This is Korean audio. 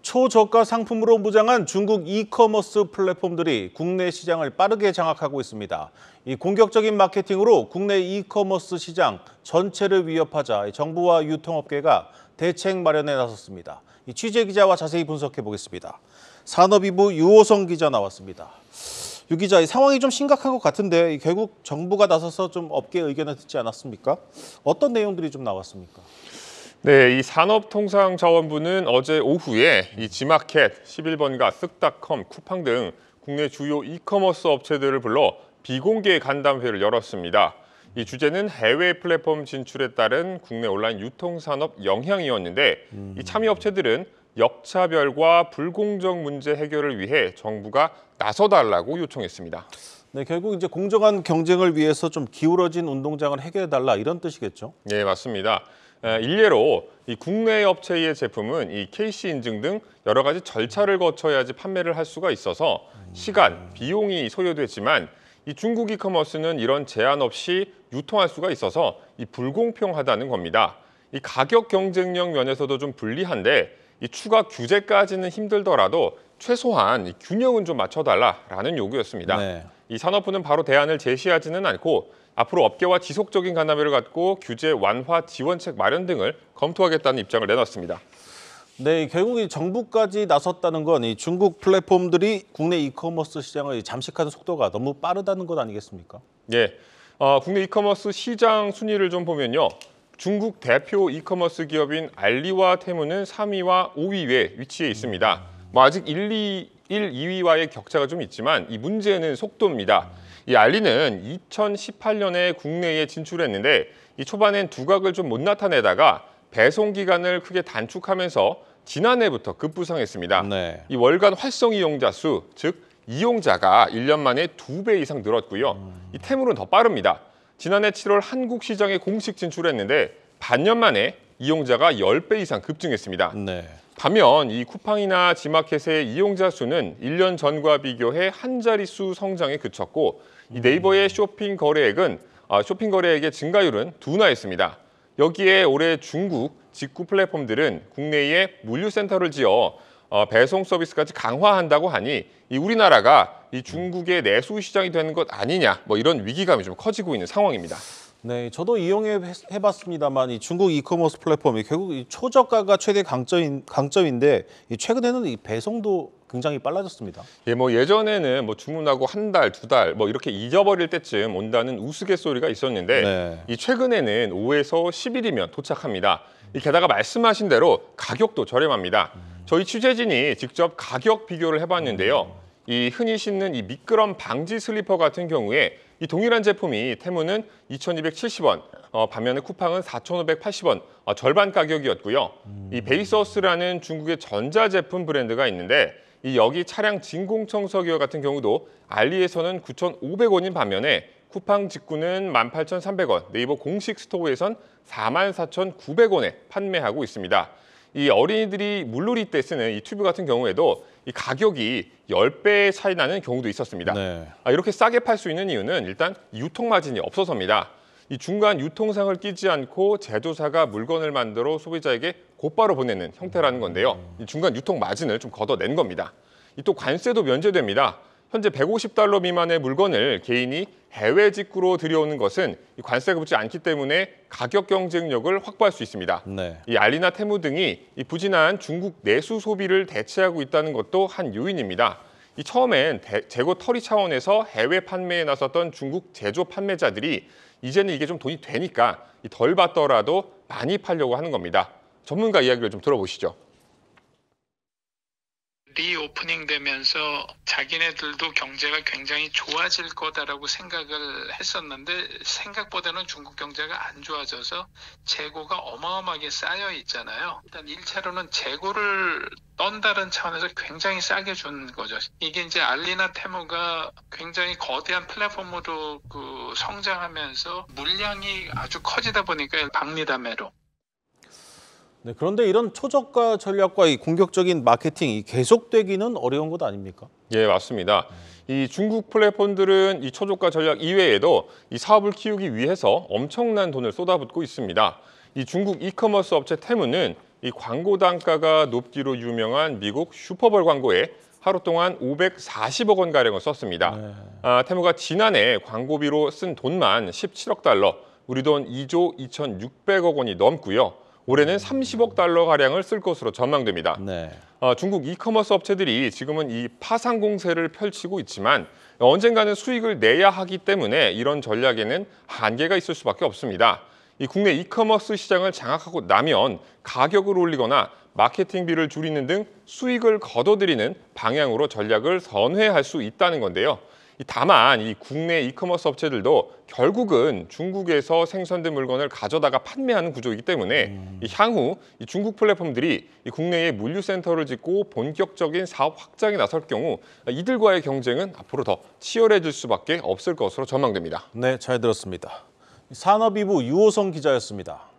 초저가 상품으로 무장한 중국 이커머스 플랫폼들이 국내 시장을 빠르게 장악하고 있습니다. 이 공격적인 마케팅으로 국내 이커머스 시장 전체를 위협하자 정부와 유통업계가 대책 마련에 나섰습니다. 취재 기자와 자세히 분석해 보겠습니다. 산업이부 유호성 기자 나왔습니다. 유 기자, 상황이 좀 심각한 것 같은데 결국 정부가 나서서 좀 업계 의견을 듣지 않았습니까? 어떤 내용들이 좀 나왔습니까? 네, 이 산업통상자원부는 어제 오후에 이 지마켓, 11번가, 쓱닷컴, 쿠팡 등 국내 주요 이커머스 업체들을 불러 비공개 간담회를 열었습니다. 이 주제는 해외 플랫폼 진출에 따른 국내 온라인 유통산업 영향이었는데 음. 이 참여 업체들은 역차별과 불공정 문제 해결을 위해 정부가 나서달라고 요청했습니다. 네, 결국 이제 공정한 경쟁을 위해서 좀 기울어진 운동장을 해결해달라 이런 뜻이겠죠? 네, 맞습니다. 일례로 이 국내 업체의 제품은 이 KC 인증 등 여러 가지 절차를 거쳐야지 판매를 할 수가 있어서 시간, 비용이 소요됐지만이 중국 이커머스는 이런 제한 없이 유통할 수가 있어서 이 불공평하다는 겁니다. 이 가격 경쟁력 면에서도 좀 불리한데 이 추가 규제까지는 힘들더라도 최소한 균형은 좀 맞춰달라라는 요구였습니다. 네. 이 산업부는 바로 대안을 제시하지는 않고 앞으로 업계와 지속적인 간담회를 갖고 규제 완화 지원책 마련 등을 검토하겠다는 입장을 내놨습니다. 네, 결국 이 정부까지 나섰다는 건 이 중국 플랫폼들이 국내 이커머스 시장을 잠식하는 속도가 너무 빠르다는 것 아니겠습니까? 예. 어, 국내 이커머스 시장 순위를 좀 보면요. 중국 대표 이커머스 기업인 알리와 테무는 3위와 5위에 위치해 있습니다. 뭐 아직 1, 2, 1, 2위와의 격차가 좀 있지만 이 문제는 속도입니다. 이 알리는 2018년에 국내에 진출했는데 이 초반엔 두각을 좀 못 나타내다가 배송 기간을 크게 단축하면서 지난해부터 급부상했습니다. 네. 이 월간 활성 이용자 수, 즉 이용자가 1년 만에 2배 이상 늘었고요. 음. 이 템으로는 더 빠릅니다. 지난해 7월 한국 시장에 공식 진출했는데 반년 만에 이용자가 10배 이상 급증했습니다. 네. 반면 이 쿠팡이나 지마켓의 이용자 수는 1년 전과 비교해 한 자릿수 성장에 그쳤고 이 음. 네이버의 쇼핑 거래액은 아, 쇼핑 거래액의 증가율은 둔화했습니다. 여기에 올해 중국 직구 플랫폼들은 국내에 물류센터를 지어 어, 배송 서비스까지 강화한다고 하니 이 우리나라가 이 중국의 내수 시장이 되는 것 아니냐 뭐 이런 위기감이 좀 커지고 있는 상황입니다. 네, 저도 이용해 해봤습니다만 이 중국 이커머스 플랫폼이 결국 이 초저가가 최대 강점인, 강점인데 이 최근에는 이 배송도 굉장히 빨라졌습니다. 예, 뭐 예전에는 뭐 주문하고 한 달, 두 달 뭐 이렇게 잊어버릴 때쯤 온다는 우스갯소리가 있었는데 네. 이 최근에는 5에서 10일이면 도착합니다. 게다가 말씀하신 대로 가격도 저렴합니다. 저희 취재진이 직접 가격 비교를 해봤는데요. 이 흔히 신는 이 미끄럼 방지 슬리퍼 같은 경우에 이 동일한 제품이 테무는 2,270원, 어, 반면에 쿠팡은 4,580원, 어, 절반 가격이었고요. 음. 이 베이서스라는 중국의 전자제품 브랜드가 있는데 이 여기 차량 진공청소기와 같은 경우도 알리에서는 9,500원인 반면에 쿠팡 직구는 18,300원, 네이버 공식 스토어에선 44,900원에 판매하고 있습니다. 이 어린이들이 물놀이 때 쓰는 이 튜브 같은 경우에도 이 가격이 열 배 차이 나는 경우도 있었습니다. 네. 아, 이렇게 싸게 팔 수 있는 이유는 일단 유통 마진이 없어서입니다. 이 중간 유통상을 끼지 않고 제조사가 물건을 만들어 소비자에게 곧바로 보내는 형태라는 건데요. 이 중간 유통 마진을 좀 걷어낸 겁니다. 이 또 관세도 면제됩니다. 현재 150달러 미만의 물건을 개인이 해외 직구로 들여오는 것은 관세가 붙지 않기 때문에 가격 경쟁력을 확보할 수 있습니다. 네. 이 알리나 테무 등이 이 부진한 중국 내수 소비를 대체하고 있다는 것도 한 요인입니다. 이 처음엔 대, 재고 털이 차원에서 해외 판매에 나섰던 중국 제조 판매자들이 이제는 이게 좀 돈이 되니까 덜 받더라도 많이 팔려고 하는 겁니다. 전문가 이야기를 좀 들어보시죠. 리오프닝 되면서 자기네들도 경제가 굉장히 좋아질 거다라고 생각을 했었는데 생각보다는 중국 경제가 안 좋아져서 재고가 어마어마하게 쌓여 있잖아요. 일단 1차로는 재고를 떤다는 차원에서 굉장히 싸게 준 거죠. 이게 이제 알리나 테무가 굉장히 거대한 플랫폼으로 그 성장하면서 물량이 아주 커지다 보니까 박리다매로 네, 그런데 이런 초저가 전략과 이 공격적인 마케팅이 계속되기는 어려운 것 아닙니까? 예, 맞습니다. 이 중국 플랫폼들은 이 초저가 전략 이외에도 이 사업을 키우기 위해서 엄청난 돈을 쏟아붓고 있습니다. 이 중국 이커머스 업체 테무는 이 광고 단가가 높기로 유명한 미국 슈퍼볼 광고에 하루 동안 540억 원가량을 썼습니다. 네. 아, 테무가 지난해 광고비로 쓴 돈만 17억 달러, 우리 돈 2조 2,600억 원이 넘고요. 올해는 30억 달러 가량을 쓸 것으로 전망됩니다. 네. 어, 중국 이커머스 업체들이 지금은 이 파상 공세를 펼치고 있지만 언젠가는 수익을 내야 하기 때문에 이런 전략에는 한계가 있을 수밖에 없습니다. 이 국내 이커머스 시장을 장악하고 나면 가격을 올리거나 마케팅비를 줄이는 등 수익을 거둬들이는 방향으로 전략을 선회할 수 있다는 건데요. 다만 이 국내 이커머스 업체들도 결국은 중국에서 생산된 물건을 가져다가 판매하는 구조이기 때문에 음. 향후 이 중국 플랫폼들이 이 국내에 물류센터를 짓고 본격적인 사업 확장에 나설 경우 이들과의 경쟁은 앞으로 더 치열해질 수밖에 없을 것으로 전망됩니다. 네, 잘 들었습니다. 산업이부 유호성 기자였습니다.